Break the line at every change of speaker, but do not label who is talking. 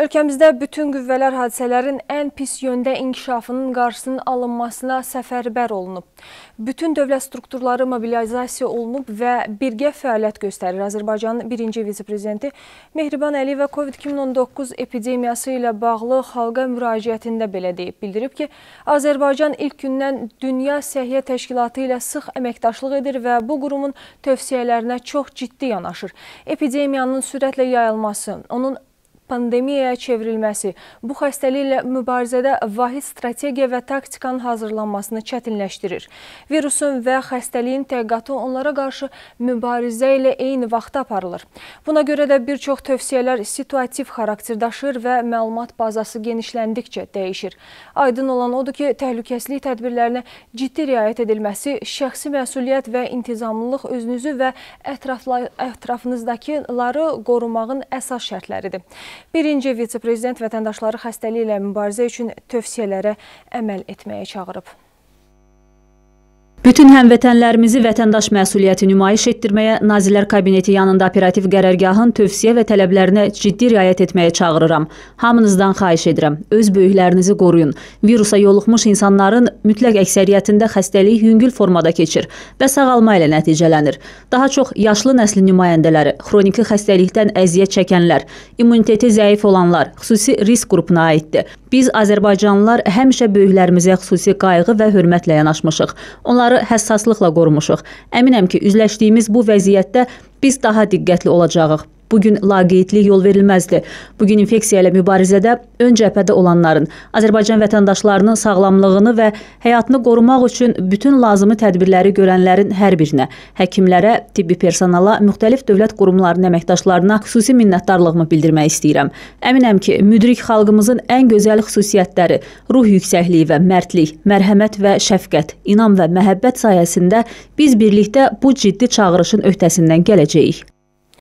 Ölkəmizdə bütün qüvvələr hadisələrin ən pis yöndə inkişafının qarşısının alınmasına səfərbər olunub. Bütün dövlət strukturları mobilizasiya olunub və birgə fəaliyyət göstərir. Azərbaycanın birinci vice-prezidenti Mehriban Əliyevə COVID-19 epidemiyası ilə bağlı xalqa müraciətində belə deyib. Bildirib ki, Azərbaycan ilk gündən Dünya Səhiyyə Təşkilatı ilə sıx əməkdaşlıq edir və bu qurumun tövsiyələrinə çox ciddi yanaşır. Epidemiyanın sürətlə yayılması, onun pandemiyaya çevrilməsi bu xəstəliklə mübarizədə vahid strategiya və taktikanın hazırlanmasını çətinləşdirir. Virusun və xəstəliyin təqiqatı onlara qarşı mübarizə ilə eyni vaxtda aparılır. Buna görə də bir çox tövsiyələr situativ xarakter daşır və məlumat bazası genişləndikcə dəyişir. Aydın olan odur ki, təhlükəsizlik tədbirlərinə ciddi riayət edilməsi, şəxsi məsuliyyət və intizamlılıq özünüzü və ətrafınızdakiları qorumağın əsas şərtləridir. Birinci vitse-prezident vətəndaşları xəstəliklə mübarizə üçün tövsiyələrə əməl etməyə çağırıb.
Bütün həmvətənlərimizi vətəndaş məsuliyyəti nümayiş etdirməyə Nazirlər Kabineti yanında operativ qərərgahın tövsiyə və tələblərinə ciddi riayət etməyə çağırıram. Hamınızdan xahiş edirəm, öz böyüklərinizi qoruyun. Virusa yoluxmuş insanların mütləq əksəriyyətində xəstəlik yüngül formada keçir və sağalma ilə nəticələnir. Daha çox yaşlı nəsli nümayəndələri, xroniki xəstəlikdən əziyyət çəkənlər, immuniteti zəif olanlar xüsusi risk qrupuna aiddir. Biz Azərbaycanlılar həmişə böyüklərimizə xüsusi qayğı və hörmətlə yanaşmışıq. Onları Onları həssaslıqla qorumuşuq. Əminəm ki, üzləşdiyimiz bu vəziyyətdə biz daha diqqətli olacağıq. Bu gün laqeydlik yol verilməzdir. Bu gün infeksiya ilə mübarizədə ön cəbhədə olanların, Azərbaycan vətəndaşlarının sağlamlığını və həyatını qorumaq üçün bütün lazımi tədbirləri görənlərin hər birinə, həkimlərə, tibbi personala, müxtəlif dövlət qurumlarının əməkdaşlarına xüsusi minnətdarlığımı bildirmək istəyirəm. Əminəm ki, müdrik xalqımızın ən gözəl xüsusiyyətləri ruh yüksəkliyi və mərdlik, mərhəmət və şəfqət, inam və məhəbbət sayəsində biz birlikdə bu ciddi çağırışın öhdəsindən gələcəyik.